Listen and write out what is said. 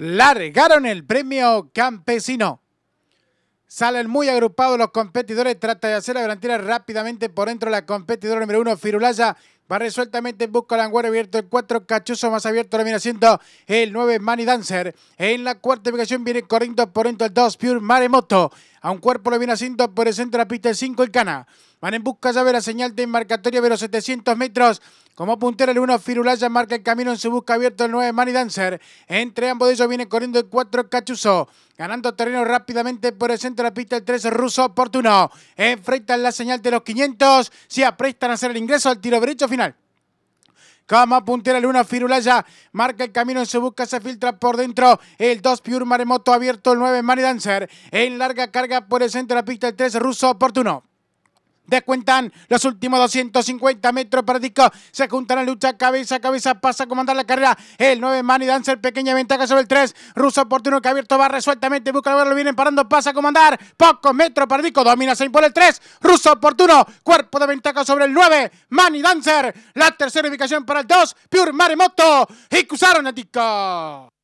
largaron el premio campesino. Salen muy agrupados los competidores, trata de hacer la delantera rápidamente por dentro la competidora número uno, Firulaya. Va resueltamente en busca Languero abierto el 4, Cachuzo más abierto lo viene haciendo el 9, Mani Dancer. En la cuarta ubicación viene corriendo por dentro el 2, Pure Maremoto. A un cuerpo lo viene haciendo por el centro de la pista el 5, el Cana. Van en busca ya de la señal de marcatoria de los 700 metros. Como puntera el 1, Firulaya marca el camino en su busca abierto el 9, Mani Dancer. Entre ambos de ellos viene corriendo el 4, Cachuzo. Ganando terreno rápidamente por el centro de la pista el 3, Ruso Oportuno. Enfrentan la señal de los 500. Se aprestan a hacer el ingreso al tiro derecho final. Como puntera el 1, Firulaya. Marca el camino en su busca. Se filtra por dentro. El 2 Pure Maremoto abierto. El 9 Mani Dancer. En larga carga por el centro de la pista. El 3 Ruso Oportuno. Descuentan los últimos 250 metros para disco. Se juntan a lucha cabeza a cabeza. Pasa a comandar la carrera. El 9 Manny Dancer. Pequeña ventaja sobre el 3. Ruso oportuno que ha abierto va resueltamente. Busca lo Vienen parando. Pasa a comandar. Pocos metros para disco. Domina se impone el 3. Ruso oportuno. Cuerpo de ventaja sobre el 9. Manny Dancer. La tercera ubicación para el 2. Pure Maremoto. Y cruzaron a